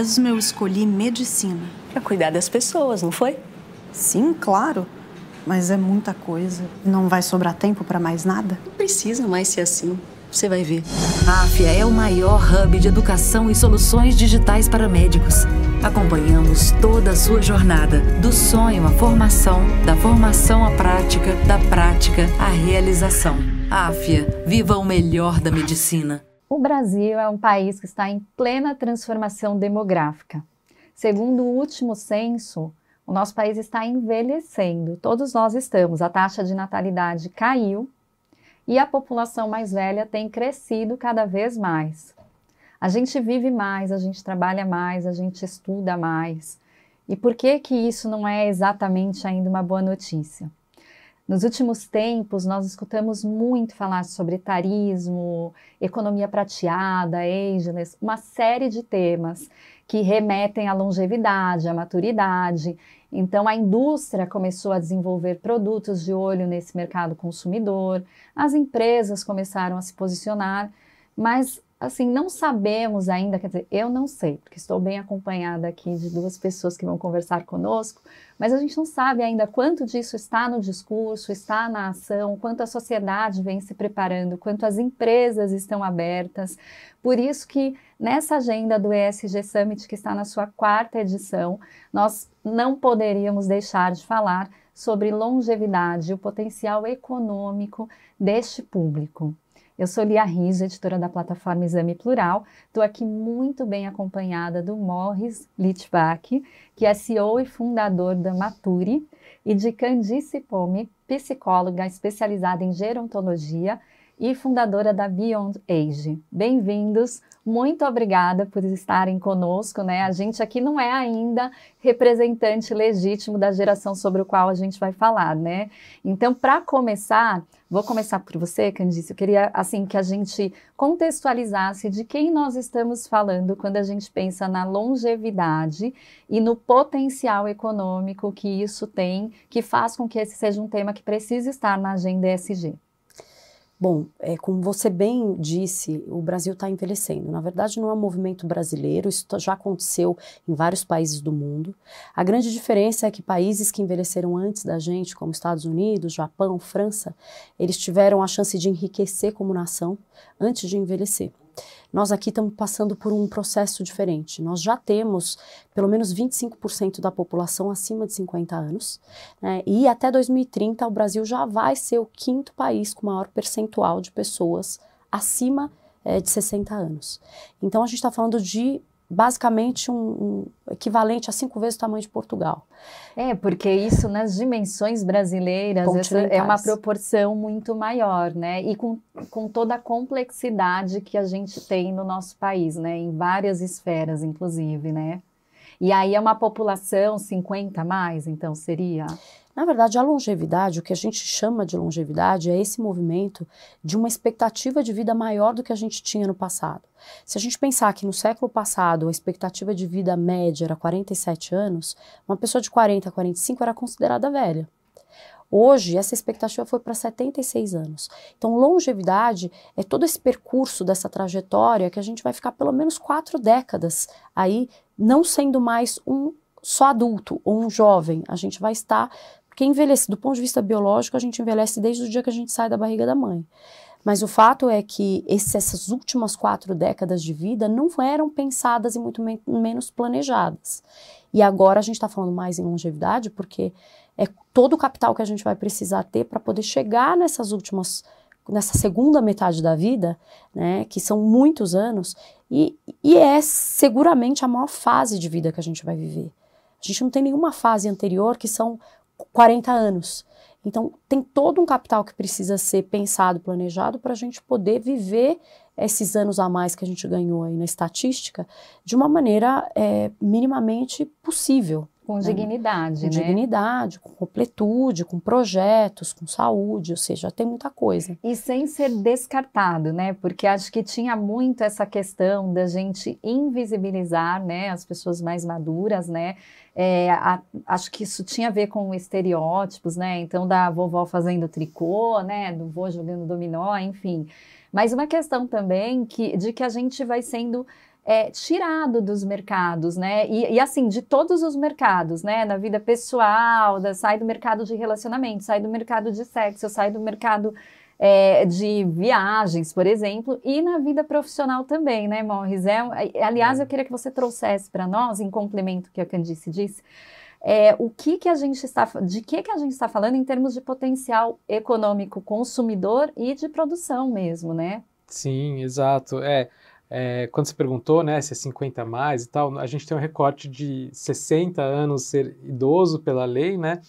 mesmo eu escolhi medicina. Para é cuidar das pessoas, não foi? Sim, claro. Mas é muita coisa. Não vai sobrar tempo para mais nada? Não precisa mais ser assim. Você vai ver. A Áfia é o maior hub de educação e soluções digitais para médicos. Acompanhamos toda a sua jornada, do sonho à formação, da formação à prática, da prática à realização. Áfia, viva o melhor da medicina. O Brasil é um país que está em plena transformação demográfica. Segundo o último censo, o nosso país está envelhecendo. Todos nós estamos. A taxa de natalidade caiu e a população mais velha tem crescido cada vez mais. A gente vive mais, a gente trabalha mais, a gente estuda mais. E por que que isso não é exatamente ainda uma boa notícia? Nos últimos tempos, nós escutamos muito falar sobre tarismo, economia prateada, ageless, uma série de temas que remetem à longevidade, à maturidade. Então, a indústria começou a desenvolver produtos de olho nesse mercado consumidor, as empresas começaram a se posicionar, mas assim, não sabemos ainda, quer dizer, eu não sei, porque estou bem acompanhada aqui de duas pessoas que vão conversar conosco, mas a gente não sabe ainda quanto disso está no discurso, está na ação, quanto a sociedade vem se preparando, quanto as empresas estão abertas. Por isso que nessa agenda do ESG Summit, que está na sua quarta edição, nós não poderíamos deixar de falar sobre longevidade, e o potencial econômico deste público. Eu sou Lia Riz, editora da plataforma Exame Plural. Estou aqui muito bem acompanhada do Morris Litvak, que é CEO e fundador da Maturi, e de Candice Pome, psicóloga especializada em gerontologia e fundadora da Beyond Age. Bem-vindos, muito obrigada por estarem conosco, né? A gente aqui não é ainda representante legítimo da geração sobre o qual a gente vai falar, né? Então, para começar, vou começar por você, Candice. Eu queria assim que a gente contextualizasse de quem nós estamos falando quando a gente pensa na longevidade e no potencial econômico que isso tem, que faz com que esse seja um tema que precisa estar na agenda ESG. Bom, é, como você bem disse, o Brasil está envelhecendo. Na verdade, não é um movimento brasileiro, isso tá, já aconteceu em vários países do mundo. A grande diferença é que países que envelheceram antes da gente, como Estados Unidos, Japão, França, eles tiveram a chance de enriquecer como nação antes de envelhecer. Nós aqui estamos passando por um processo diferente. Nós já temos pelo menos 25% da população acima de 50 anos, né? e até 2030 o Brasil já vai ser o quinto país com maior percentual de pessoas acima é, de 60 anos. Então a gente está falando de basicamente um, um, equivalente a cinco vezes o tamanho de Portugal. É, porque isso nas dimensões brasileiras é uma proporção muito maior, né? E com, com toda a complexidade que a gente tem no nosso país, né? Em várias esferas, inclusive, né? E aí é uma população 50 mais, então seria? Na verdade, a longevidade, o que a gente chama de longevidade, é esse movimento de uma expectativa de vida maior do que a gente tinha no passado. Se a gente pensar que no século passado a expectativa de vida média era 47 anos, uma pessoa de 40 a 45 era considerada velha. Hoje, essa expectativa foi para 76 anos. Então, longevidade é todo esse percurso dessa trajetória que a gente vai ficar pelo menos quatro décadas aí não sendo mais um só adulto ou um jovem, a gente vai estar porque envelhece do ponto de vista biológico, a gente envelhece desde o dia que a gente sai da barriga da mãe. Mas o fato é que esse, essas últimas quatro décadas de vida não eram pensadas e muito menos planejadas. E agora a gente está falando mais em longevidade, porque é todo o capital que a gente vai precisar ter para poder chegar nessas últimas, nessa segunda metade da vida, né, que são muitos anos, e, e é seguramente a maior fase de vida que a gente vai viver. A gente não tem nenhuma fase anterior que são 40 anos. Então, tem todo um capital que precisa ser pensado, planejado, para a gente poder viver esses anos a mais que a gente ganhou aí na estatística de uma maneira é, minimamente possível. Com né? dignidade, com né? dignidade, com completude, com projetos, com saúde, ou seja, tem muita coisa. E sem ser descartado, né? Porque acho que tinha muito essa questão da gente invisibilizar, né, as pessoas mais maduras, né? É, a, acho que isso tinha a ver com estereótipos, né? Então da vovó fazendo tricô, né? Do vô jogando dominó, enfim. Mas uma questão também que, de que a gente vai sendo é, tirado dos mercados, né? E, e, assim, de todos os mercados, né? Na vida pessoal, da, sai do mercado de relacionamento, sai do mercado de sexo, sai do mercado é, de viagens, por exemplo, e na vida profissional também, né, Morris? É, é aliás, é. eu queria que você trouxesse para nós, em complemento que a Candice disse, é, o que, que a gente está, de que, que a gente está falando em termos de potencial econômico consumidor e de produção mesmo, né? Sim, exato. É, é, quando você perguntou né, se é 50 a mais e tal, a gente tem um recorte de 60 anos ser idoso pela lei, né?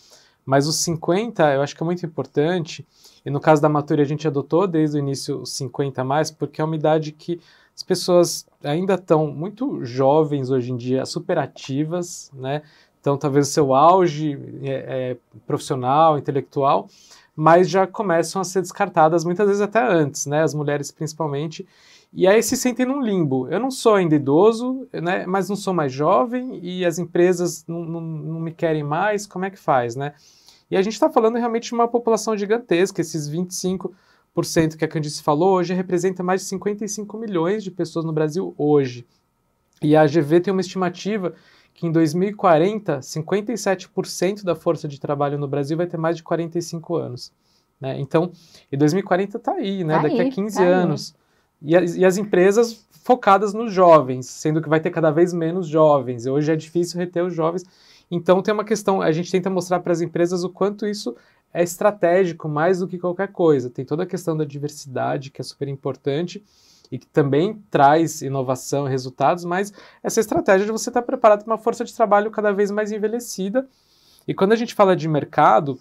Mas os 50 eu acho que é muito importante. E no caso da Maturi, a gente adotou desde o início os 50 a mais, porque é uma idade que as pessoas ainda estão muito jovens hoje em dia, superativas, né? Então, talvez o seu auge é, é, profissional, intelectual, mas já começam a ser descartadas muitas vezes até antes, né? As mulheres principalmente. E aí se sentem num limbo. Eu não sou ainda idoso, né, mas não sou mais jovem e as empresas não, não, não me querem mais, como é que faz, né? E a gente está falando realmente de uma população gigantesca, esses 25% que a Candice falou hoje representa mais de 55 milhões de pessoas no Brasil hoje. E a AGV tem uma estimativa que em 2040, 57% da força de trabalho no Brasil vai ter mais de 45 anos. Né? Então, e 2040 está aí, né? Tá Daqui aí, a 15 tá anos. Aí e as, e as empresas focadas nos jovens, sendo que vai ter cada vez menos jovens. Hoje é difícil reter os jovens. Então tem uma questão, a gente tenta mostrar para as empresas o quanto isso é estratégico mais do que qualquer coisa. Tem toda a questão da diversidade que é super importante e que também traz inovação e resultados, mas essa estratégia de você estar tá preparado para uma força de trabalho cada vez mais envelhecida. E quando a gente fala de mercado,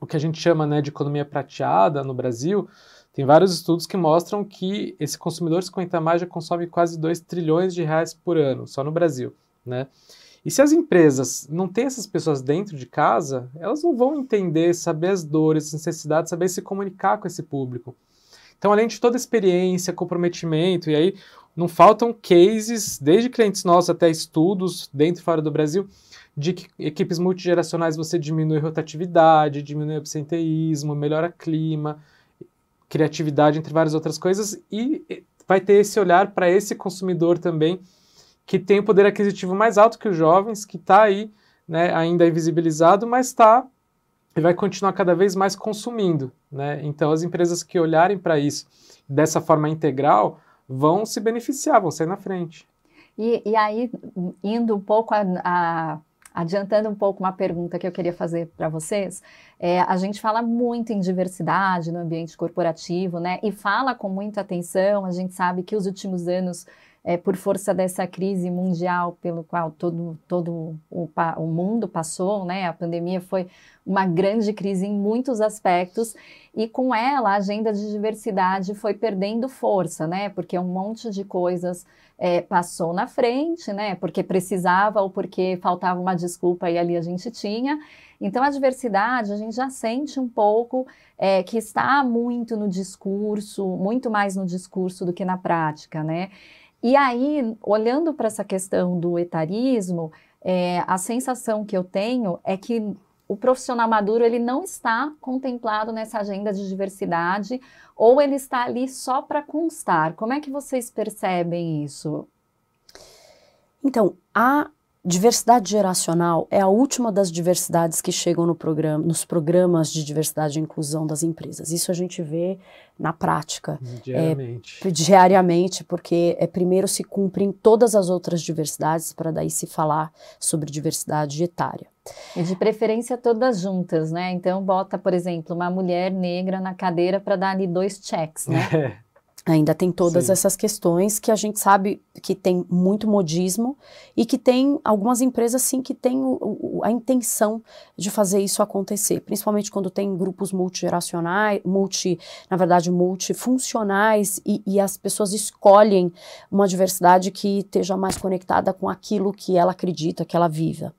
o que a gente chama né, de economia prateada no Brasil, tem vários estudos que mostram que esse consumidor 50 mais já consome quase 2 trilhões de reais por ano, só no Brasil, né? E se as empresas não têm essas pessoas dentro de casa, elas não vão entender, saber as dores, as necessidades, saber se comunicar com esse público. Então, além de toda experiência, comprometimento, e aí não faltam cases, desde clientes nossos até estudos dentro e fora do Brasil, de que equipes multigeracionais você diminui rotatividade, diminui absenteísmo, melhora clima, criatividade, entre várias outras coisas, e vai ter esse olhar para esse consumidor também, que tem o um poder aquisitivo mais alto que os jovens, que está aí né, ainda invisibilizado, mas está e vai continuar cada vez mais consumindo. Né? Então, as empresas que olharem para isso dessa forma integral vão se beneficiar, vão sair na frente. E, e aí, indo um pouco a, a adiantando um pouco uma pergunta que eu queria fazer para vocês, é, a gente fala muito em diversidade no ambiente corporativo, né? E fala com muita atenção. A gente sabe que os últimos anos é, por força dessa crise mundial pelo qual todo, todo o, o mundo passou, né? A pandemia foi uma grande crise em muitos aspectos e com ela a agenda de diversidade foi perdendo força, né? Porque um monte de coisas é, passou na frente, né? Porque precisava ou porque faltava uma desculpa e ali a gente tinha. Então a diversidade a gente já sente um pouco é, que está muito no discurso, muito mais no discurso do que na prática, né? E aí, olhando para essa questão do etarismo, é, a sensação que eu tenho é que o profissional maduro ele não está contemplado nessa agenda de diversidade ou ele está ali só para constar. Como é que vocês percebem isso? Então, a Diversidade geracional é a última das diversidades que chegam no programa, nos programas de diversidade e inclusão das empresas. Isso a gente vê na prática. É, diariamente. É, diariamente, porque é, primeiro se cumprem todas as outras diversidades para daí se falar sobre diversidade etária. E é de preferência todas juntas, né? Então bota, por exemplo, uma mulher negra na cadeira para dar ali dois checks, né? É. Ainda tem todas Sim. essas questões que a gente sabe que tem muito modismo e que tem algumas empresas sim que têm a intenção de fazer isso acontecer, principalmente quando tem grupos multigeracionais, multi, na verdade, multifuncionais e, e as pessoas escolhem uma diversidade que esteja mais conectada com aquilo que ela acredita que ela viva.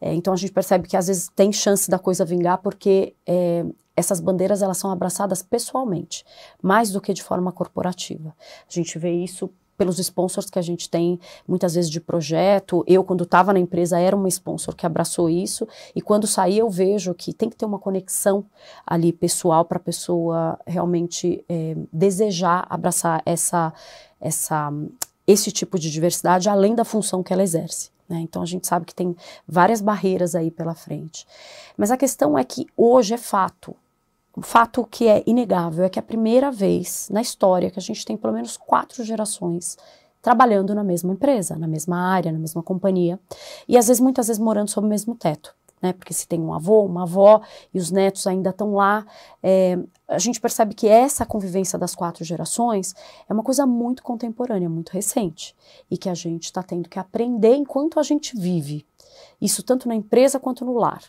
É, então a gente percebe que às vezes tem chance da coisa vingar porque é, essas bandeiras elas são abraçadas pessoalmente, mais do que de forma corporativa. A gente vê isso pelos sponsors que a gente tem muitas vezes de projeto. Eu, quando estava na empresa, era uma sponsor que abraçou isso. E quando saí, eu vejo que tem que ter uma conexão ali pessoal para a pessoa realmente é, desejar abraçar essa, essa, esse tipo de diversidade, além da função que ela exerce. Né? Então a gente sabe que tem várias barreiras aí pela frente. Mas a questão é que hoje é fato o fato que é inegável é que é a primeira vez na história que a gente tem pelo menos quatro gerações trabalhando na mesma empresa, na mesma área, na mesma companhia, e às vezes, muitas vezes, morando sob o mesmo teto. Né, porque se tem um avô, uma avó e os netos ainda estão lá, é, a gente percebe que essa convivência das quatro gerações é uma coisa muito contemporânea, muito recente, e que a gente está tendo que aprender enquanto a gente vive. Isso tanto na empresa quanto no lar.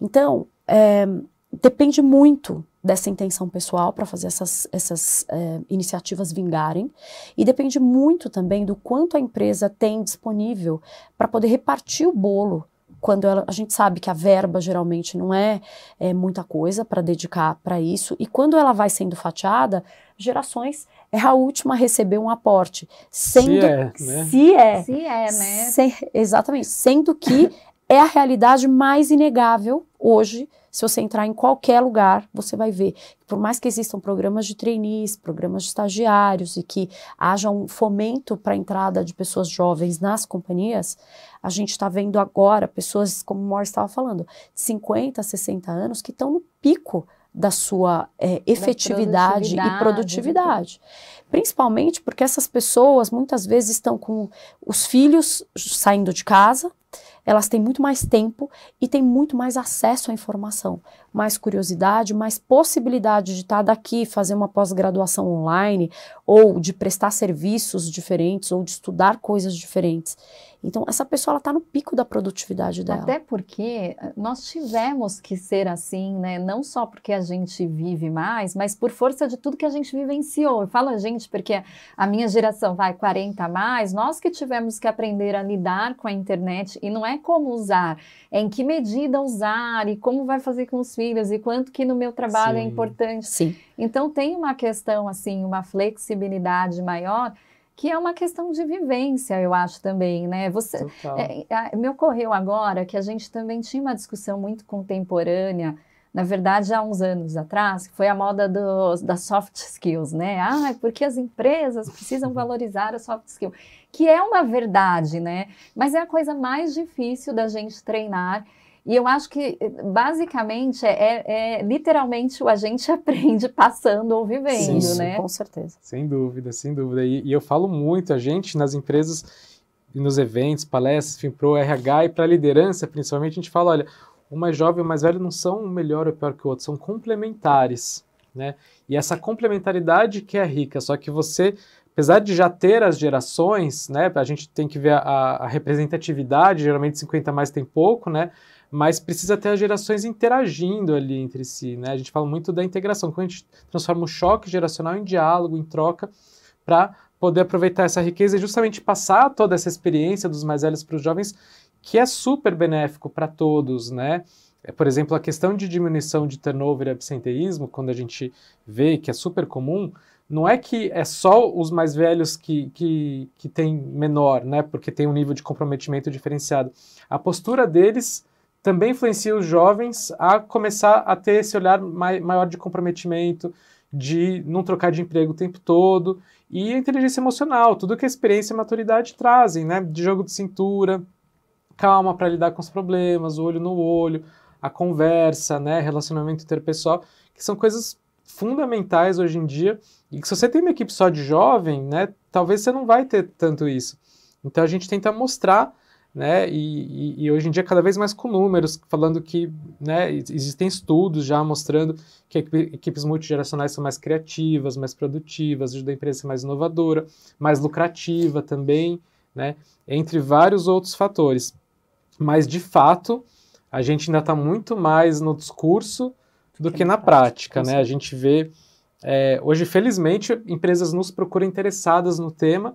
Então, é, depende muito dessa intenção pessoal para fazer essas, essas eh, iniciativas vingarem e depende muito também do quanto a empresa tem disponível para poder repartir o bolo quando ela, a gente sabe que a verba geralmente não é, é muita coisa para dedicar para isso e quando ela vai sendo fatiada gerações é a última a receber um aporte sendo se é, né? se é, se é né? Se, exatamente sendo que é a realidade mais inegável hoje se você entrar em qualquer lugar, você vai ver. Por mais que existam programas de trainees, programas de estagiários e que haja um fomento para a entrada de pessoas jovens nas companhias, a gente está vendo agora pessoas, como o Morris estava falando, de 50, 60 anos que estão no pico da sua é, efetividade da produtividade. e produtividade. Principalmente porque essas pessoas muitas vezes estão com os filhos saindo de casa, elas têm muito mais tempo e têm muito mais acesso à informação, mais curiosidade, mais possibilidade de estar daqui, fazer uma pós-graduação online, ou de prestar serviços diferentes, ou de estudar coisas diferentes. Então, essa pessoa está no pico da produtividade dela. Até porque eh, nós tivemos que ser assim, né? Não só porque a gente vive mais, mas por força de tudo que a gente vivenciou. Eu falo a gente porque a minha geração vai 40 a mais, nós que tivemos que aprender a lidar com a internet e não é como usar, é em que medida usar e como vai fazer com os filhos e quanto que no meu trabalho é Sim. é importante. Sim. Então tem uma questão assim, uma flexibilidade maior que é uma questão de vivência, eu acho também, né? Você, é, é me ocorreu agora que a gente também tinha uma discussão muito contemporânea, na verdade há uns anos atrás, que foi a moda das soft skills, né? Ah, é porque as empresas precisam valorizar as soft skills que é uma verdade, né? Mas é a coisa mais difícil da gente treinar. E eu acho que, eh, basicamente, é, é, é literalmente o a gente aprende passando ou vivendo, Sim, né? Com certeza. Sem dúvida, sem dúvida. E, e eu falo muito, a gente nas empresas, nos eventos, palestras, enfim, para o RH e para a liderança, principalmente, a gente fala, olha, o mais jovem e o mais velho não são um melhor ou pior que o outro, são complementares. Né? E essa complementaridade que é rica, só que você apesar de já ter as gerações, né, a gente tem que ver a, a representatividade, geralmente 50 mais tem pouco, né, mas precisa ter as gerações interagindo ali entre si, né? A gente fala muito da integração, quando a gente transforma o choque geracional em diálogo, em troca, para poder aproveitar essa riqueza e justamente passar toda essa experiência dos mais velhos para os jovens, que é super benéfico para todos, né? É, por exemplo, a questão de diminuição de turnover e absenteísmo, quando a gente vê que é super comum, não é que é só os mais velhos que, que, que tem menor, né? Porque tem um nível de comprometimento diferenciado. A postura deles também influencia os jovens a começar a ter esse olhar mai, maior de comprometimento, de não trocar de emprego o tempo todo, e a inteligência emocional, tudo que a experiência e a maturidade trazem, né? De jogo de cintura, calma para lidar com os problemas, o olho no olho, a conversa, né? Relacionamento interpessoal, que são coisas fundamentais hoje em dia. E que se você tem uma equipe só de jovem, né, talvez você não vai ter tanto isso. Então a gente tenta mostrar, né, e, e, e hoje em dia é cada vez mais com números, falando que né, existem estudos já mostrando que equipes multigeracionais são mais criativas, mais produtivas, ajudam a empresa a ser mais inovadora, mais lucrativa também, né, entre vários outros fatores. Mas de fato, a gente ainda está muito mais no discurso do que, é que na prática, prática né? A gente vê é, hoje, felizmente, empresas nos procuram interessadas no tema,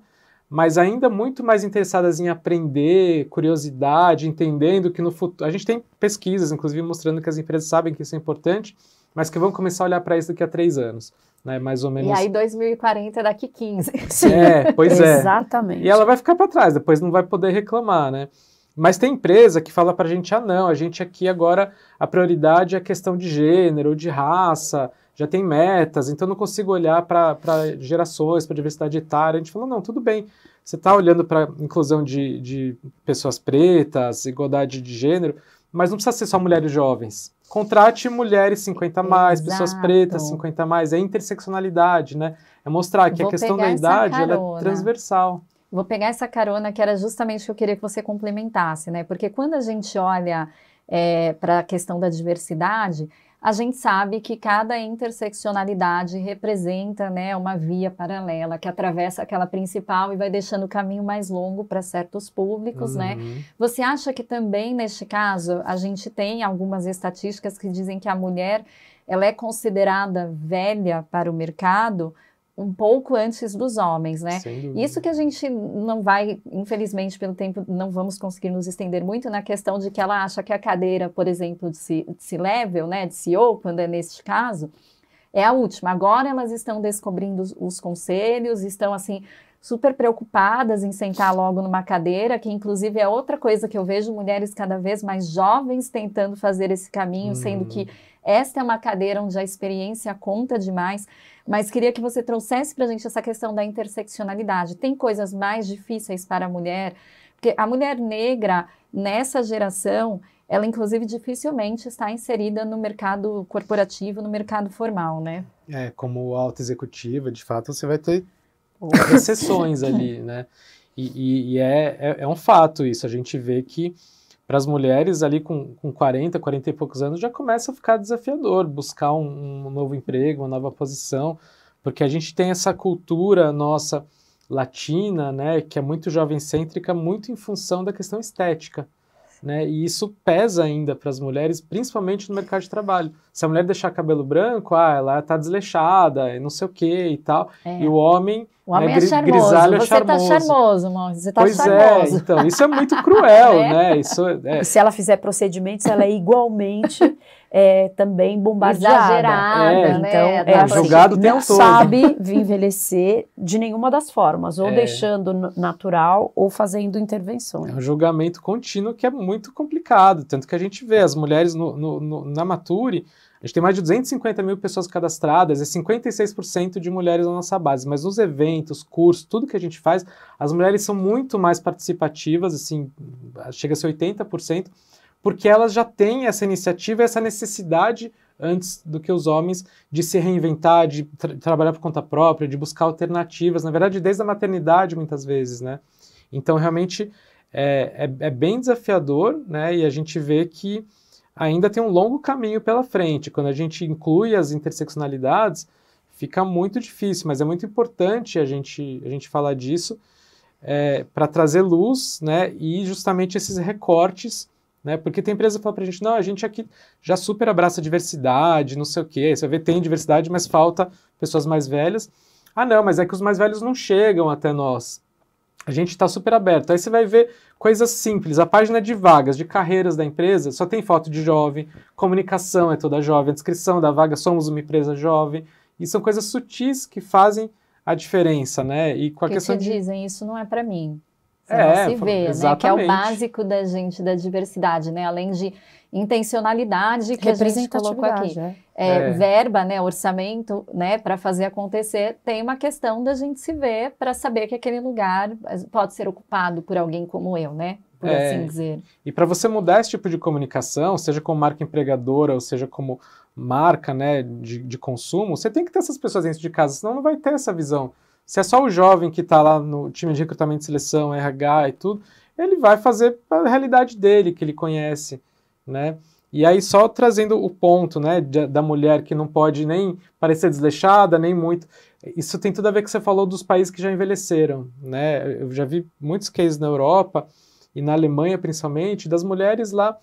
mas ainda muito mais interessadas em aprender, curiosidade, entendendo que no futuro. A gente tem pesquisas, inclusive, mostrando que as empresas sabem que isso é importante, mas que vão começar a olhar para isso daqui a três anos. Né, mais ou menos. E aí 2040 é daqui 15. É, pois é. Exatamente. E ela vai ficar para trás, depois não vai poder reclamar, né? Mas tem empresa que fala para a gente, ah não, a gente aqui agora, a prioridade é a questão de gênero, ou de raça, já tem metas, então não consigo olhar para gerações, para diversidade etária. A gente falou, não, tudo bem, você está olhando para inclusão de, de pessoas pretas, igualdade de gênero, mas não precisa ser só mulheres jovens. Contrate mulheres 50 mais, Exato. pessoas pretas 50 mais, é interseccionalidade, né? É mostrar que Vou a questão da idade é transversal. Vou pegar essa carona que era justamente o que eu queria que você complementasse, né? Porque quando a gente olha é, para a questão da diversidade, a gente sabe que cada interseccionalidade representa né, uma via paralela que atravessa aquela principal e vai deixando o caminho mais longo para certos públicos, né? uhum. né? Você acha que também neste caso a gente tem algumas estatísticas que dizem que a mulher ela é considerada velha para o mercado? um pouco antes dos homens, né? Isso que a gente não vai, infelizmente, pelo tempo, não vamos conseguir nos estender muito na questão de que ela acha que a cadeira, por exemplo, de C-level, né, de CEO, quando é neste caso, é a última. Agora elas estão descobrindo os, os conselhos, estão assim super preocupadas em sentar logo numa cadeira, que inclusive é outra coisa que eu vejo mulheres cada vez mais jovens tentando fazer esse caminho, hum. sendo que uhum. Esta é uma cadeira onde a experiência conta demais, mas queria que você trouxesse para a gente essa questão da interseccionalidade. Tem coisas mais difíceis para a mulher? Porque a mulher negra, nessa geração, ela inclusive dificilmente está inserida no mercado corporativo, no mercado formal, né? É, como alta executiva, de fato, você vai ter exceções ali, né? E, e, e é, é, é um fato isso, a gente vê que para as mulheres ali com, com 40, 40 e poucos anos já começa a ficar desafiador buscar um, um, novo emprego, uma nova posição, porque a gente tem essa cultura nossa latina, né, que é muito jovem-cêntrica, muito em função da questão estética, né, e isso pesa ainda para as mulheres, principalmente no mercado de trabalho se a mulher deixar cabelo branco, ah, ela tá desleixada, não sei o que e tal. É. E o homem. O homem né, é charmoso. Grisalho você é charmoso. tá charmoso, mano. Você tá pois é, charmoso. É, então, isso é muito cruel, é. né? Isso, é. se ela fizer procedimentos, ela é igualmente. É, também bombardeada. Exagerada, né, Então, é, julgado assim, não todo. sabe envelhecer de nenhuma das formas, ou deixando natural ou fazendo intervenções. É um julgamento contínuo que é muito complicado, tanto que a gente vê as mulheres no, no, no na Mature, a gente tem mais de 250 mil pessoas cadastradas, é 56% de mulheres na nossa base, mas nos eventos, cursos, tudo que a gente faz, as mulheres são muito mais participativas, assim, chega a ser 80%, porque elas já têm essa iniciativa, essa necessidade antes do que os homens de se reinventar, de tra trabalhar por conta própria, de buscar alternativas, na verdade, desde a maternidade, muitas vezes, né? Então, realmente, é, é, é bem desafiador, né? E a gente vê que ainda tem um longo caminho pela frente. Quando a gente inclui as interseccionalidades, fica muito difícil, mas é muito importante a gente, a gente falar disso é, para trazer luz né, e justamente esses recortes. Né, porque tem empresa que fala para a gente, não, a gente aqui já super abraça a diversidade, não sei o quê. Você vê, tem diversidade, mas falta pessoas mais velhas. Ah, não, mas é que os mais velhos não chegam até nós a gente está super aberto. Aí você vai ver coisas simples. A página de vagas, de carreiras da empresa, só tem foto de jovem, comunicação é toda jovem, a descrição da vaga, somos uma empresa jovem. E são coisas sutis que fazem a diferença, né? E com a que questão te de... dizem, isso não é para mim. Você é, se vê, né? Que é o básico da gente, da diversidade, né? Além de intencionalidade que a gente colocou aqui. É é, é. verba, né, orçamento, né, para fazer acontecer, tem uma questão da gente se ver para saber que aquele lugar eh, pode ser ocupado por alguém como eu, né? Por é. assim dizer. E para você mudar esse tipo de comunicação, seja como marca empregadora ou seja como marca né, de, de consumo, você tem que ter essas pessoas dentro de casa, senão não vai ter essa visão. Se é só o jovem que está lá no time de recrutamento e seleção, RH e tudo, ele vai fazer a realidade dele, que ele conhece, né? E aí, só trazendo o ponto né, da mulher que não pode nem parecer desleixada, nem muito. Isso tem tudo a ver com o que você falou dos países que já envelheceram. Né? Eu já vi muitos cases na Europa e na Alemanha, principalmente, das mulheres lá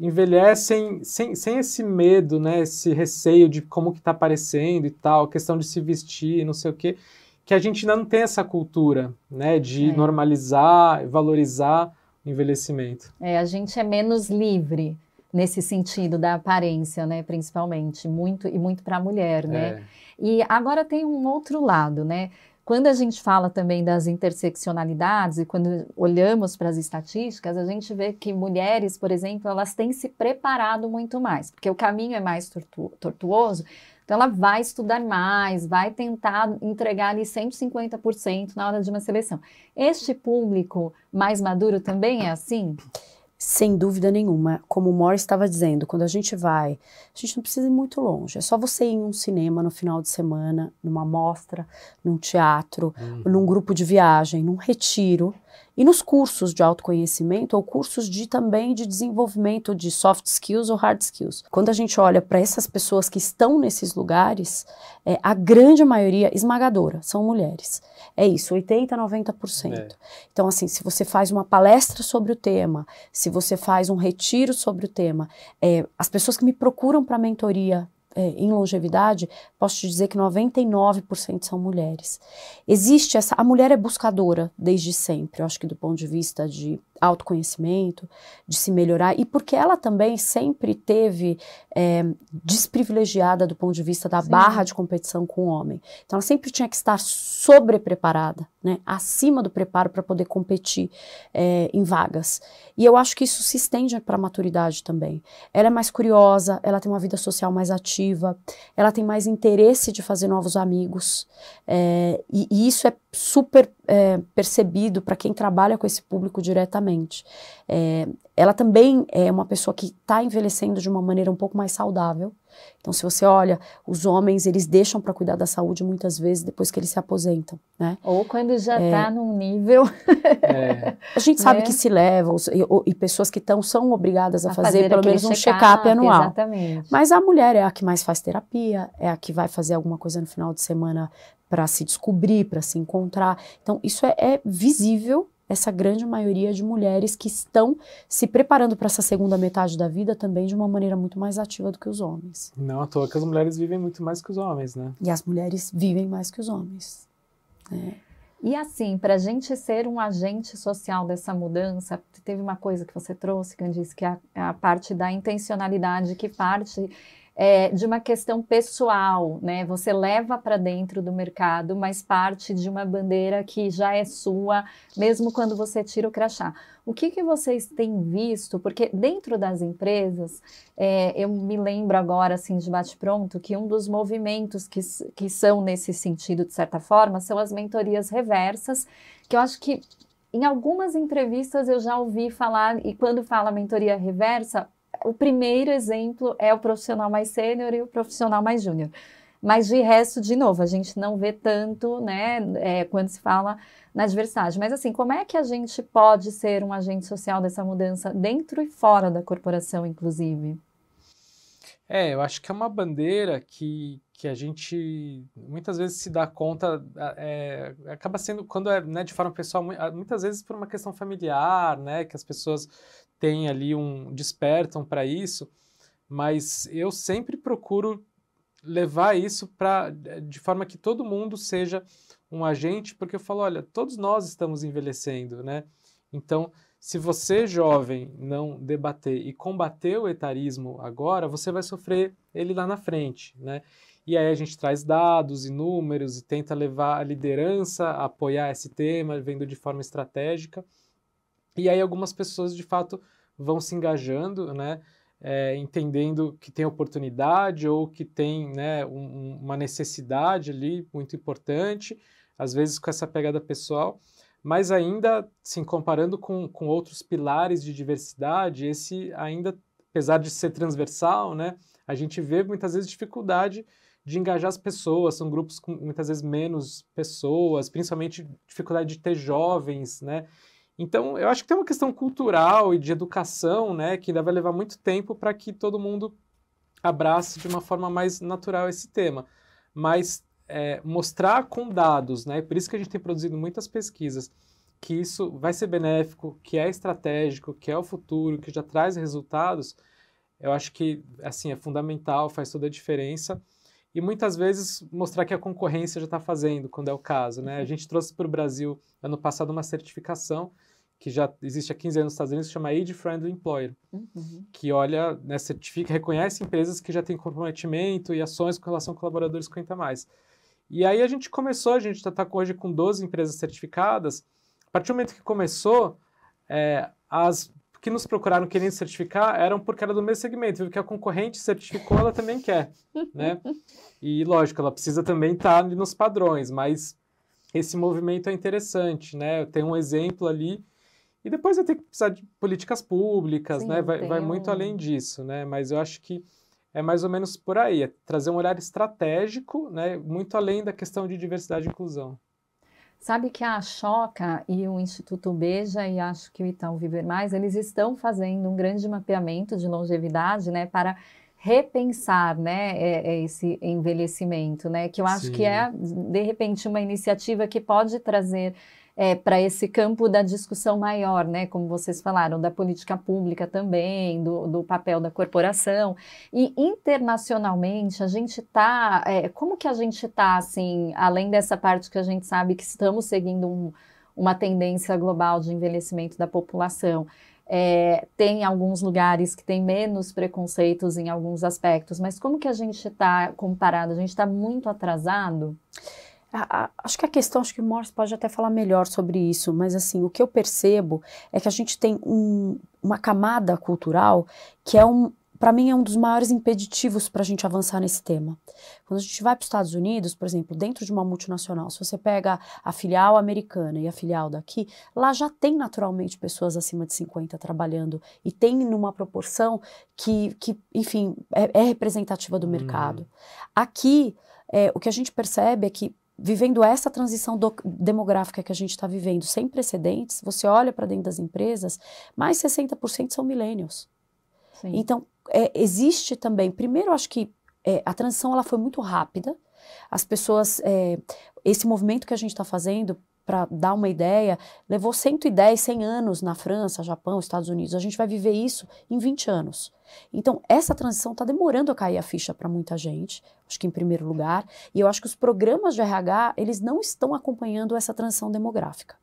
envelhecem sem, sem esse medo, né, esse receio de como que está aparecendo e tal, questão de se vestir, não sei o quê, que a gente ainda não tem essa cultura né, de é. normalizar, valorizar o envelhecimento. É, a gente é menos livre nesse sentido da aparência, né, principalmente, muito e muito para a mulher, né? É. E agora tem um outro lado, né? Quando a gente fala também das interseccionalidades e quando olhamos para as estatísticas, a gente vê que mulheres, por exemplo, elas têm se preparado muito mais, porque o caminho é mais tortu tortuoso, então ela vai estudar mais, vai tentar entregar ali 150% na hora de uma seleção. Este público mais maduro também é assim? Sem dúvida nenhuma, como o Moore estava dizendo, quando a gente vai, a gente não precisa ir muito longe. É só você ir em um cinema no final de semana, numa mostra, num teatro, uhum. num grupo de viagem, num retiro, e nos cursos de autoconhecimento ou cursos de também de desenvolvimento de soft skills ou hard skills. Quando a gente olha para essas pessoas que estão nesses lugares, é, a grande maioria esmagadora são mulheres. É isso, 80, 90%. É. Então assim, se você faz uma palestra sobre o tema, se você faz um retiro sobre o tema, é, as pessoas que me procuram para mentoria é, em longevidade, posso te dizer que 99% são mulheres. Existe essa. A mulher é buscadora desde sempre, eu acho que do ponto de vista de autoconhecimento, de se melhorar, e porque ela também sempre teve é, desprivilegiada do ponto de vista da Sim. barra de competição com o homem. Então ela sempre tinha que estar sobrepreparada, né, acima do preparo para poder competir é, em vagas. E eu acho que isso se estende para a maturidade também. Ela é mais curiosa, ela tem uma vida social mais ativa, ela tem mais interesse de fazer novos amigos, é, e, e, isso é super percebido para quem trabalha com esse público diretamente. É, ela também é uma pessoa que está envelhecendo de uma maneira um pouco mais saudável. Então, se você olha, os homens, eles deixam para cuidar da saúde muitas vezes depois que eles se aposentam, né? Ou quando já está é... Tá num nível... É. A gente sabe é. que se leva, e, e pessoas que estão são obrigadas a, a fazer, fazer, pelo menos um check-up anual. Exatamente. Mas a mulher é a que mais faz terapia, é a que vai fazer alguma coisa no final de semana para se descobrir, para se encontrar. Então, isso é, é visível essa grande maioria de mulheres que estão se preparando para essa segunda metade da vida também de uma maneira muito mais ativa do que os homens. Não à toa que as mulheres vivem muito mais que os homens, né? E as mulheres vivem mais que os homens. Né? E assim, para a gente ser um agente social dessa mudança, teve uma coisa que você trouxe, que disse que é a, é a parte da intencionalidade, que parte é, de uma questão pessoal, né? Você leva para dentro do mercado, mas parte de uma bandeira que já é sua, mesmo quando você tira o crachá. O que, que vocês têm visto? Porque dentro das empresas, é, eu me lembro agora, assim, de bate-pronto, que um dos movimentos que, que são nesse sentido, de certa forma, são as mentorias reversas, que eu acho que em algumas entrevistas eu já ouvi falar, e quando fala mentoria reversa, o primeiro exemplo é o profissional mais sênior e o profissional mais júnior. Mas de resto, de novo, a gente não vê tanto, né, é, quando se fala na diversidade. Mas assim, como é que a gente pode ser um agente social dessa mudança dentro e fora da corporação, inclusive? É, eu acho que é uma bandeira que, que a gente muitas vezes se dá conta, é, acaba sendo, quando é né, de forma pessoal, muitas vezes por uma questão familiar, né, que as pessoas tem ali um despertam para isso, mas eu sempre procuro levar isso para de forma que todo mundo seja um agente, porque eu falo, olha, todos nós estamos envelhecendo, né? Então, se você jovem não debater e combater o etarismo agora, você vai sofrer ele lá na frente, né? E aí a gente traz dados e números e tenta levar a liderança a apoiar esse tema, vendo de forma estratégica. E aí algumas pessoas, de fato, vão se engajando, né? É, entendendo que tem oportunidade ou que tem né, um, uma necessidade ali muito importante, às vezes com essa pegada pessoal, mas ainda, sim, comparando com, com outros pilares de diversidade, esse ainda, apesar de ser transversal, né, a gente vê muitas vezes dificuldade de engajar as pessoas, são grupos com muitas vezes menos pessoas, principalmente dificuldade de ter jovens, né? Então, eu acho que tem uma questão cultural e de educação, né, que ainda vai levar muito tempo para que todo mundo abrace de uma forma mais natural esse tema. Mas é, mostrar com dados, né, por isso que a gente tem produzido muitas pesquisas, que isso vai ser benéfico, que é estratégico, que é o futuro, que já traz resultados, eu acho que, assim, é fundamental, faz toda a diferença e muitas vezes mostrar que a concorrência já está fazendo, quando é o caso. Né? A uhum. gente trouxe para o Brasil, ano passado, uma certificação que já existe há 15 anos nos Estados Unidos, chama Age Friendly Employer, uhum. que olha, né, certifica, reconhece empresas que já têm comprometimento e ações com relação a colaboradores 50 mais. E aí a gente começou, a gente está tá hoje com 12 empresas certificadas. A partir do momento que começou, é, as que nos procuraram querendo certificar eram porque era do mesmo segmento, viu que a concorrente certificou, ela também quer, né? E lógico, ela precisa também estar tá nos padrões, mas esse movimento é interessante, né? Eu tenho um exemplo ali e depois vai ter que precisar de políticas públicas, Sim, né? Vai, vai muito além disso, né? Mas eu acho que é mais ou menos por aí, é trazer um olhar estratégico, né? Muito além da questão de diversidade e inclusão. Sabe que a Choca e o Instituto Beja e acho que o Itaú Viver Mais, eles estão fazendo um grande mapeamento de longevidade, né, para repensar, né, é, é esse envelhecimento, né, que eu acho Sim. que é de repente uma iniciativa que pode trazer é, para esse campo da discussão maior, né? Como vocês falaram, da política pública também, do, do papel da corporação. E internacionalmente, a gente está. É, como que a gente está, assim, além dessa parte que a gente sabe que estamos seguindo um, uma tendência global de envelhecimento da população? É, tem alguns lugares que tem menos preconceitos em alguns aspectos, mas como que a gente está comparado? A gente está muito atrasado? A, a, acho que a questão, acho que o Morris pode até falar melhor sobre isso, mas assim, o que eu percebo é que a gente tem um, uma camada cultural que é um, para mim é um dos maiores impeditivos para a gente avançar nesse tema. Quando a gente vai para os Estados Unidos, por exemplo, dentro de uma multinacional, se você pega a filial americana e a filial daqui, lá já tem naturalmente pessoas acima de 50 trabalhando e tem numa proporção que, que enfim, é, é representativa do uhum. mercado. Hum. Aqui, é, o que a gente percebe é que vivendo essa transição do, demográfica que a gente está vivendo, sem precedentes, você olha para dentro das empresas, mais 60% são millennials. Sim. Então, é, existe também, primeiro, acho que é, a transição ela foi muito rápida, as pessoas, é, esse movimento que a gente está fazendo para dar uma ideia, levou 110, 100 anos na França, Japão, Estados Unidos. A gente vai viver isso em 20 anos. Então, essa transição está demorando a cair a ficha para muita gente, acho que em primeiro lugar, e eu acho que os programas de RH, eles não estão acompanhando essa transição demográfica.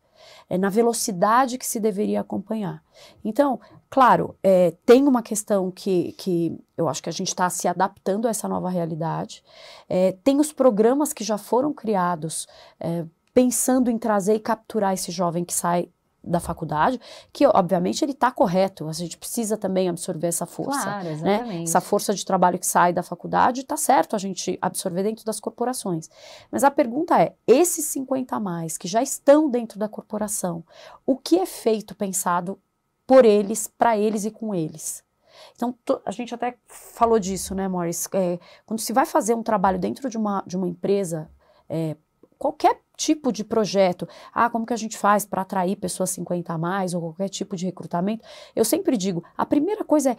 É na velocidade que se deveria acompanhar. Então, claro, é, tem uma questão que, que eu acho que a gente está se adaptando a essa nova realidade. É, tem os programas que já foram criados é, pensando em trazer e capturar esse jovem que sai da faculdade, que obviamente ele está correto, a gente precisa também absorver essa força. Claro, né? exatamente. Né? Essa força de trabalho que sai da faculdade, está certo a gente absorver dentro das corporações. Mas a pergunta é: esses 50 a mais que já estão dentro da corporação, o que é feito, pensado por eles, para eles e com eles? Então, a gente até falou disso, né, Morris? É, quando se vai fazer um trabalho dentro de uma, de uma empresa, é, qualquer tipo de projeto, ah, como que a gente faz para atrair pessoas 50 a mais ou qualquer tipo de recrutamento, eu sempre digo, a primeira coisa é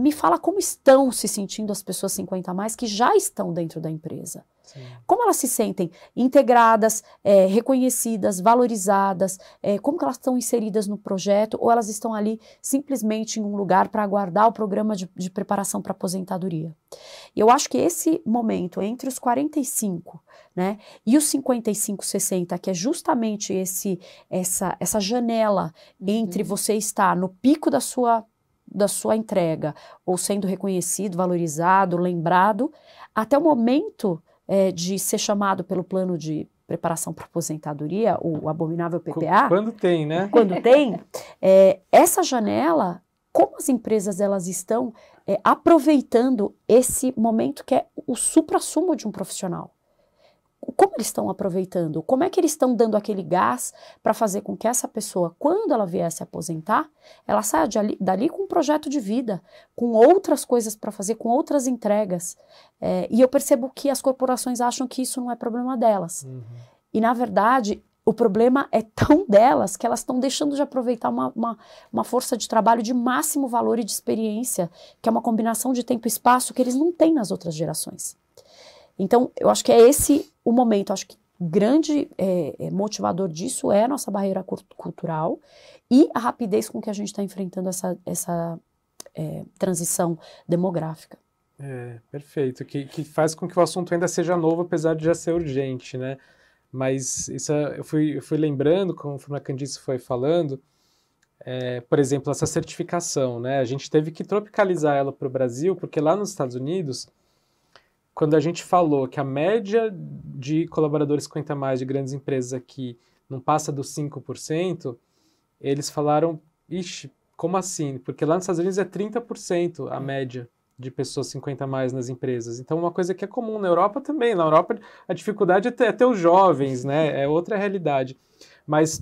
me fala como estão se sentindo as pessoas 50 a mais que já estão dentro da empresa. Sim. Como elas se sentem integradas, é, reconhecidas, valorizadas, é, como que elas estão inseridas no projeto ou elas estão ali simplesmente em um lugar para aguardar o programa de, de preparação para aposentadoria. Eu acho que esse momento entre os 45 né, e os 55, 60, que é justamente esse, essa, essa janela uhum. entre você estar no pico da sua da sua entrega, ou sendo reconhecido, valorizado, lembrado, até o momento é, de ser chamado pelo plano de preparação para aposentadoria, o abominável PPA. Quando tem, né? Quando tem, é, essa janela, como as empresas elas estão é, aproveitando esse momento que é o supra-sumo de um profissional como eles estão aproveitando, como é que eles estão dando aquele gás para fazer com que essa pessoa, quando ela vier se aposentar, ela saia dali com um projeto de vida, com outras coisas para fazer, com outras entregas. É, e eu percebo que as corporações acham que isso não é problema delas. Uhum. E, na verdade, o problema é tão delas que elas estão deixando de aproveitar uma, uma, uma, força de trabalho de máximo valor e de experiência, que é uma combinação de tempo e espaço que eles não têm nas outras gerações. Então, eu acho que é esse o momento. Eu acho que grande é, é motivador disso é a nossa barreira cultural e a rapidez com que a gente está enfrentando essa, essa é, transição demográfica. É, perfeito. Que, que faz com que o assunto ainda seja novo, apesar de já ser urgente, né? Mas isso é, eu fui, eu fui lembrando, conforme a Candice foi falando, é, por exemplo, essa certificação, né? A gente teve que tropicalizar ela para o Brasil, porque lá nos Estados Unidos quando a gente falou que a média de colaboradores 50 mais de grandes empresas aqui não passa dos 5%, eles falaram, ixi, como assim? Porque lá nos Estados Unidos é 30% a média de pessoas 50 mais nas empresas. Então, uma coisa que é comum na Europa também. Na Europa, a dificuldade é ter, é ter os jovens, né? É outra realidade. Mas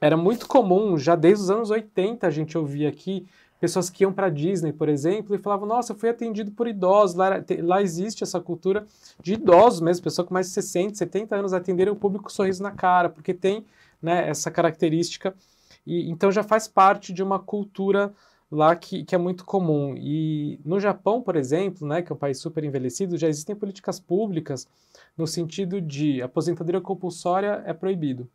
era muito comum, já desde os anos 80 a gente ouvia aqui Pessoas que iam para Disney, por exemplo, e falavam: Nossa, eu fui atendido por idosos. Lá, lá existe essa cultura de idosos mesmo, pessoa com mais de 60, 70 anos, atenderem o público com sorriso na cara, porque tem né, essa característica. E, então já faz parte de uma cultura lá que, que, é muito comum. E no Japão, por exemplo, né, que é um país super envelhecido, já existem políticas públicas no sentido de aposentadoria compulsória é proibido.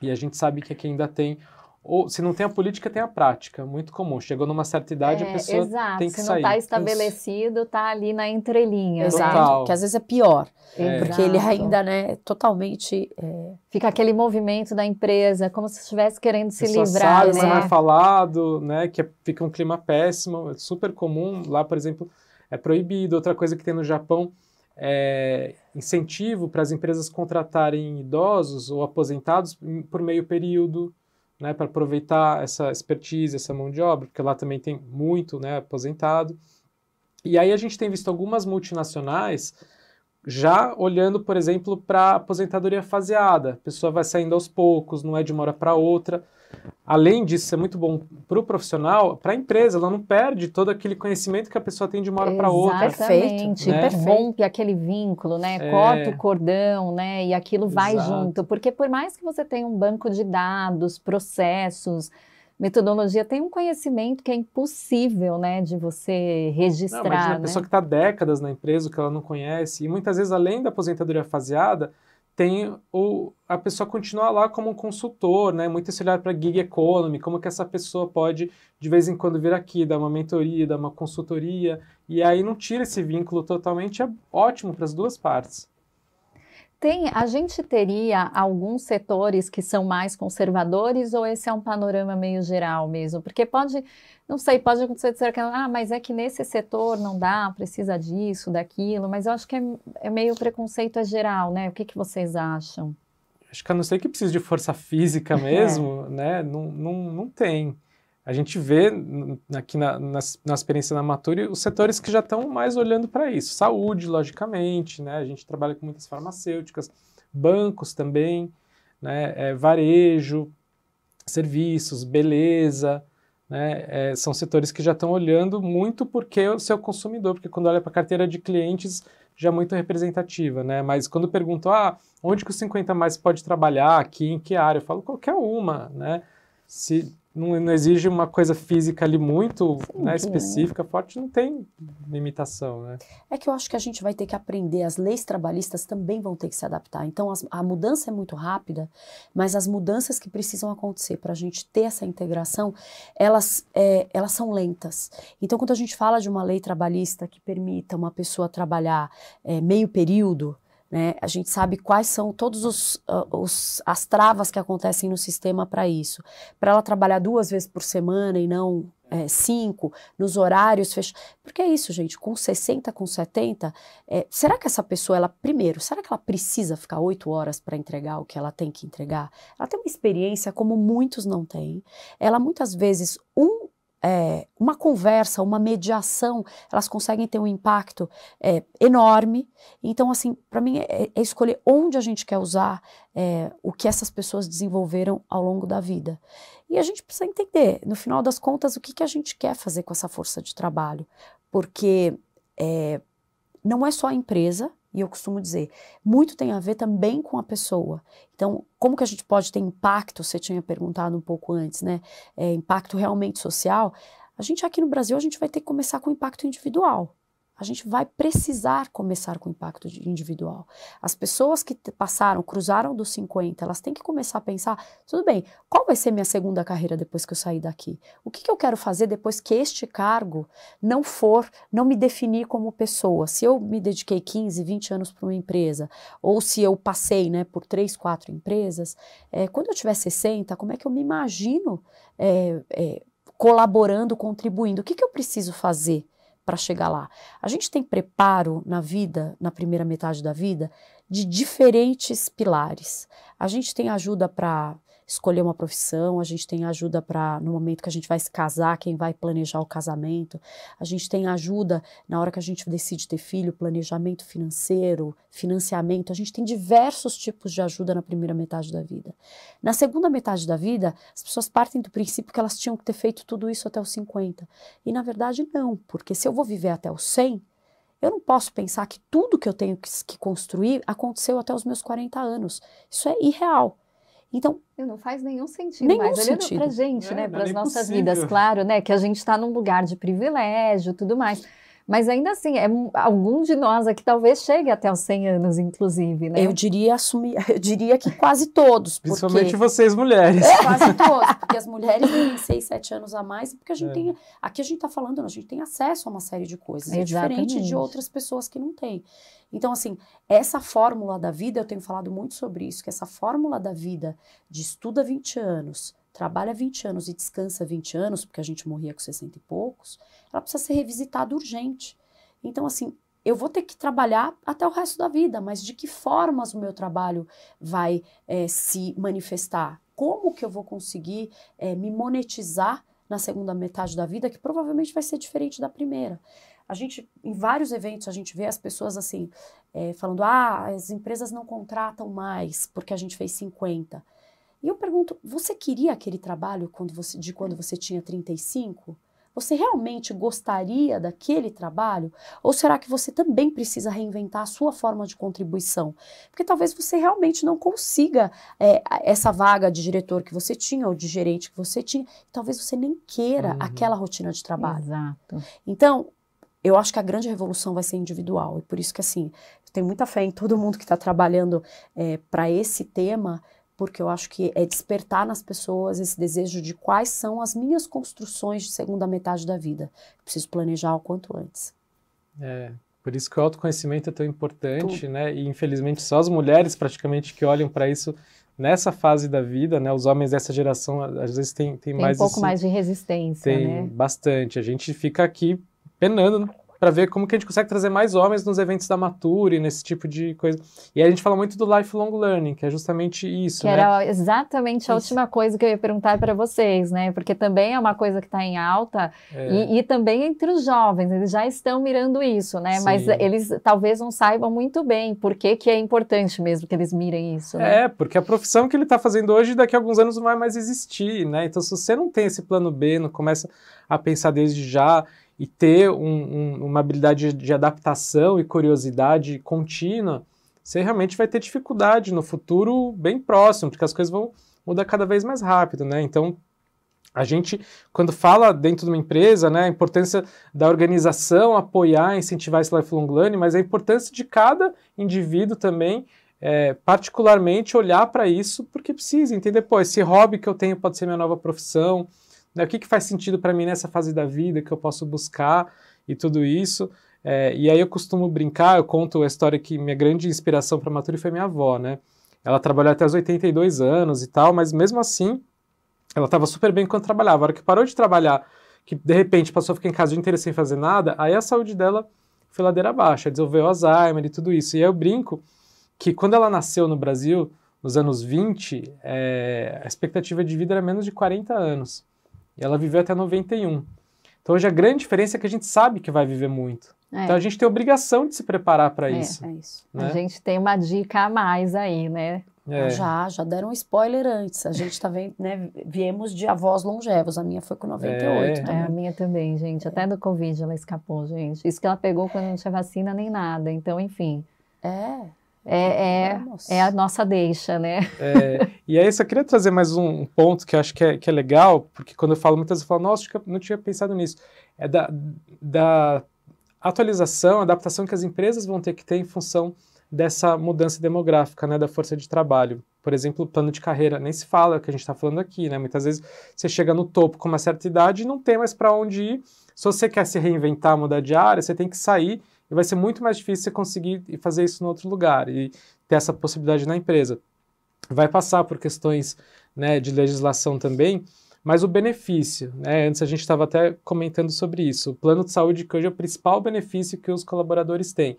E a gente sabe que aqui ainda tem ou se não tem a política, tem a prática, muito comum. Chegou numa certa idade, é, a pessoa exato. tem que se sair. Se não está estabelecido, está ali na entrelinha. Exato, que às vezes é pior, é. porque exato. ele ainda né, é totalmente... É... Fica aquele movimento da empresa, como se estivesse querendo se livrar. Né? sabe, né? mas não é falado, né, que é, fica um clima péssimo, é super comum. Lá, por exemplo, é proibido. Outra coisa que tem no Japão é incentivo para as empresas contratarem idosos ou aposentados por meio período né, para aproveitar essa expertise, essa mão de obra, porque lá também tem muito né, aposentado. E aí a gente tem visto algumas multinacionais já olhando, por exemplo, para aposentadoria faseada, a pessoa vai saindo aos poucos, não é de uma hora para outra. Além disso, é muito bom para o profissional, para a empresa, ela não perde todo aquele conhecimento que a pessoa tem de uma hora para outra. Né? Exatamente, né? Rompe aquele vínculo, né? É... Corta o cordão, né? E aquilo vai Exato. junto. Porque por mais que você tenha um banco de dados, processos, metodologia tem um conhecimento que é impossível, né, de você registrar. Não, imagina né? a pessoa né? que está décadas na empresa, que ela não conhece, e muitas vezes, além da aposentadoria faseada, tem o, a pessoa continuar lá como um consultor, né? Muito esse olhar para gig economy, como que essa pessoa pode de vez em quando vir aqui, dar uma mentoria, dar uma consultoria, e aí não tira esse vínculo totalmente, é ótimo para as duas partes. Tem, a gente teria alguns setores que são mais conservadores ou esse é um panorama meio geral mesmo? Porque pode, não sei, pode acontecer dizer que ah, mas é que nesse setor não dá, precisa disso, daquilo, mas eu acho que é, é meio preconceito é geral, né? O que, que vocês acham? Acho que a não ser que precise de força física mesmo, é. né? Não, não, não tem a gente vê aqui na, na, na experiência na Mature os setores que já estão mais olhando para isso. Saúde, logicamente, né? A gente trabalha com muitas farmacêuticas, bancos também, né? É, varejo, serviços, beleza, né? É, são setores que já estão olhando muito porque é o seu consumidor, porque quando olha para a carteira de clientes já é muito representativa, né? Mas quando pergunto, ah, onde que os 50 mais pode trabalhar, aqui, em que área? Eu falo qualquer uma, né? Se não, não, exige uma coisa física ali muito Sim, né, específica, forte, não tem limitação, né? É que eu acho que a gente vai ter que aprender, as leis trabalhistas também vão ter que se adaptar. Então, as, a mudança é muito rápida, mas as mudanças que precisam acontecer para a gente ter essa integração, elas, é, elas são lentas. Então, quando a gente fala de uma lei trabalhista que permita uma pessoa trabalhar é, meio período, né? A gente sabe quais são todas uh, ah, as travas que acontecem no sistema para isso. Para ela trabalhar duas vezes por semana e não é, cinco, nos horários fechados. Porque é isso, gente, com 60, com 70, é, será que essa pessoa, ela, primeiro, será que ela precisa ficar oito horas para entregar o que ela tem que entregar? Ela tem uma experiência como muitos não têm. Ela, muitas vezes, um é, uma conversa, uma mediação, elas conseguem ter um impacto é, enorme. Então, assim, para mim é, é, é, escolher onde a gente quer usar é, o que essas pessoas desenvolveram ao longo da vida. E a gente precisa entender, no final das contas, o que, que a gente quer fazer com essa força de trabalho, porque é, não é só a empresa, e eu costumo dizer, muito tem a ver também com a pessoa. Então, como que a gente pode ter impacto? Você tinha perguntado um pouco antes, né? É, impacto realmente social. A gente aqui no Brasil, a gente vai ter que começar com impacto individual a gente vai precisar começar com impacto individual. As pessoas que passaram, cruzaram dos 50, elas têm que começar a pensar: tudo bem, qual vai ser minha segunda carreira depois que eu sair daqui? O que, que eu quero fazer depois que este cargo não for, não me definir como pessoa? Se eu me dediquei 15, 20 anos para uma empresa, ou se eu passei né, por 3, 4 empresas, é, quando eu tiver 60, como é que eu me imagino é, é, colaborando, contribuindo? O que, que eu preciso fazer? para chegar lá. A gente tem preparo na vida, na primeira metade da vida, de diferentes pilares. A gente tem ajuda para escolher uma profissão, a gente tem ajuda para, no momento que a gente vai se casar, quem vai planejar o casamento, a gente tem ajuda na hora que a gente decide ter filho, planejamento financeiro, financiamento, a gente tem diversos tipos de ajuda na primeira metade da vida. Na segunda metade da vida, as pessoas partem do princípio que elas tinham que ter feito tudo isso até os 50. E na verdade, não, porque se eu vou viver até os 100, eu não posso pensar que tudo que eu tenho que, que construir aconteceu até os meus 40 anos. Isso é irreal. Então, não faz nenhum sentido nenhum mais. Olhando sentido. pra gente, é, né, para as nossas possível. vidas, claro, né, que a gente está num lugar de privilégio, tudo mais. Mas ainda assim, é, algum de nós aqui talvez chegue até os 100 anos, inclusive, né? Eu diria assumir, eu diria que quase todos. Porque... Principalmente vocês, mulheres. É, quase todos, porque as mulheres têm 6, 7 anos a mais, porque a gente é. tem. Aqui a gente está falando, a gente tem acesso a uma série de coisas. É diferente de outras pessoas que não têm. Então, assim, essa fórmula da vida, eu tenho falado muito sobre isso, que essa fórmula da vida de estuda 20 anos, trabalha 20 anos e descansa 20 anos, porque a gente morria com 60 e poucos, ela precisa ser revisitada urgente. Então, assim, eu vou ter que trabalhar até o resto da vida, mas de que formas o meu trabalho vai é, se manifestar? Como que eu vou conseguir é, me monetizar na segunda metade da vida, que provavelmente vai ser diferente da primeira? A gente, em vários eventos, a gente vê as pessoas assim, é, falando: ah, as empresas não contratam mais porque a gente fez 50. E eu pergunto: você queria aquele trabalho quando você, de quando você tinha 35? Você realmente gostaria daquele trabalho? Ou será que você também precisa reinventar a sua forma de contribuição? Porque talvez você realmente não consiga é, essa vaga de diretor que você tinha ou de gerente que você tinha. Talvez você nem queira uhum. aquela rotina de trabalho. Exato. Então, eu acho que a grande revolução vai ser individual. E por isso que, assim, eu tenho muita fé em todo mundo que está trabalhando é, eh, para esse tema porque eu acho que é despertar nas pessoas esse desejo de quais são as minhas construções de segunda metade da vida. Eu preciso planejar o quanto antes. É, por isso que o autoconhecimento é tão importante, né? E infelizmente só as mulheres praticamente que olham para isso nessa fase da vida, né? Os homens dessa geração às vezes têm, têm tem mais um pouco esse, mais de resistência, tem né? Bastante. A gente fica aqui penando para ver como que a gente consegue trazer mais homens nos eventos da Mature, nesse tipo de coisa. E a gente fala muito do lifelong learning, que é justamente isso, que né? era exatamente isso. a última coisa que eu ia perguntar para vocês, né? Porque também é uma coisa que está em alta é. e, e, também entre os jovens, eles já estão mirando isso, né? Sim. Mas eles talvez não saibam muito bem por que, que é importante mesmo que eles mirem isso, né? É, porque a profissão que ele está fazendo hoje, daqui a alguns anos não vai mais existir, né? Então, se você não tem esse plano B, não começa a pensar desde já e ter um, um, uma habilidade de adaptação e curiosidade contínua, você realmente vai ter dificuldade no futuro bem próximo, porque as coisas vão mudar cada vez mais rápido, né? Então, a gente, quando fala dentro de uma empresa, né, a importância da organização apoiar, incentivar esse lifelong learning, mas a importância de cada indivíduo também, é, particularmente, olhar para isso, porque precisa entender, pô, esse hobby que eu tenho pode ser minha nova profissão, né, o que, que faz sentido para mim nessa fase da vida que eu posso buscar e tudo isso. É, e aí eu costumo brincar, eu conto a história que minha grande inspiração para Maturi foi minha avó, né? Ela trabalhou até os 82 anos e tal, mas mesmo assim, ela estava super bem quando trabalhava. A hora que parou de trabalhar, que de repente passou a ficar em casa o dia inteiro sem fazer nada, aí a saúde dela foi ladeira abaixo, desenvolveu Alzheimer e tudo isso. E aí eu brinco que quando ela nasceu no Brasil, nos anos 20, é, a expectativa de vida era menos de 40 anos. E ela viveu até 91. Então hoje a grande diferença é que a gente sabe que vai viver muito. É. Então a gente tem a obrigação de se preparar para é, isso. É isso. Né? A gente tem uma dica a mais aí, né? É. Já, já deram um spoiler antes. A gente tá vendo, né, viemos de avós longevos. A minha foi com 98. É, é a minha também, gente. Até do Covid ela escapou, gente. Isso que ela pegou quando não tinha vacina nem nada. Então, enfim. É. É, é, é, a nossa deixa, né? É, e aí, só queria trazer mais um ponto que eu acho que é, que é legal, porque quando eu falo muitas vezes, eu falo, nossa, não tinha pensado nisso. É da, da atualização, adaptação que as empresas vão ter que ter em função dessa mudança demográfica, né, da força de trabalho. Por exemplo, plano de carreira, nem se fala o que a gente está falando aqui, né? Muitas vezes você chega no topo com uma certa idade e não tem mais para onde ir. Se você quer se reinventar, mudar de área, você tem que sair e vai ser muito mais difícil você conseguir fazer isso em outro lugar e ter essa possibilidade na empresa. Vai passar por questões né, de legislação também, mas o benefício, né, antes a gente estava até comentando sobre isso, o plano de saúde que hoje é o principal benefício que os colaboradores têm.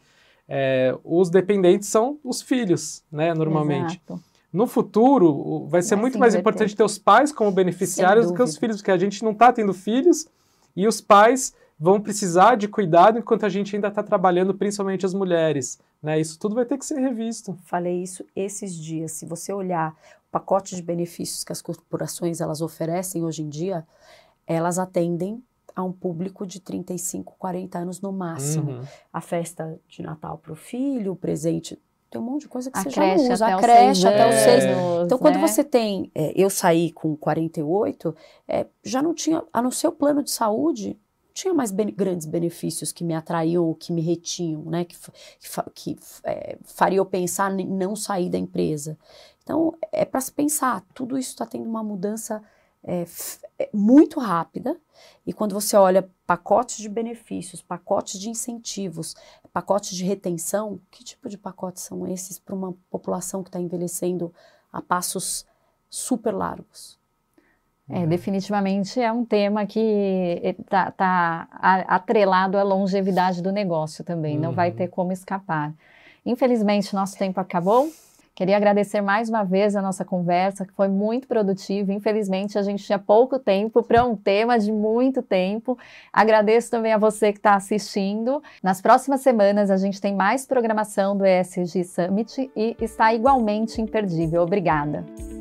É, os dependentes são os filhos, né, normalmente. Exato. No futuro, vai ser vai muito mais importante ter os pais como beneficiários do que os filhos, porque a gente não está tendo filhos e os pais vão precisar de cuidado enquanto a gente ainda está trabalhando, principalmente as mulheres. Né? Isso tudo vai ter que ser revisto. Falei isso esses dias. Se você olhar o pacote de benefícios que as corporações elas oferecem hoje em dia, elas atendem a um público de 35, 40 anos no máximo. Uhum. A festa de Natal para o filho, o presente tem um monte de coisa que a você já usa, a creche até os seis. Anos, né? então, quando você tem, é, eu saí com 48, é, já não tinha, a não ser o plano de saúde, tinha mais ben grandes benefícios que me atraíam ou que me retinham, né? que, que, que é, faria eu pensar em não sair da empresa. Então, é para se pensar, tudo isso está tendo uma mudança é, é, muito rápida, e quando você olha pacotes de benefícios, pacotes de incentivos, pacotes de retenção, que tipo de pacotes são esses para uma população que está envelhecendo a passos super largos? Uhum. É, definitivamente é um tema que está eh, tá, tá atrelado à longevidade do negócio também, uhum. não vai ter uhum. como escapar. Infelizmente, nosso tempo acabou. Queria agradecer mais uma vez a nossa conversa, que foi muito produtiva. Infelizmente, a gente tinha pouco tempo para um tema de muito tempo. Agradeço também a você que está assistindo. Nas próximas semanas, a gente tem mais programação do ESG Summit e está igualmente imperdível. Obrigada.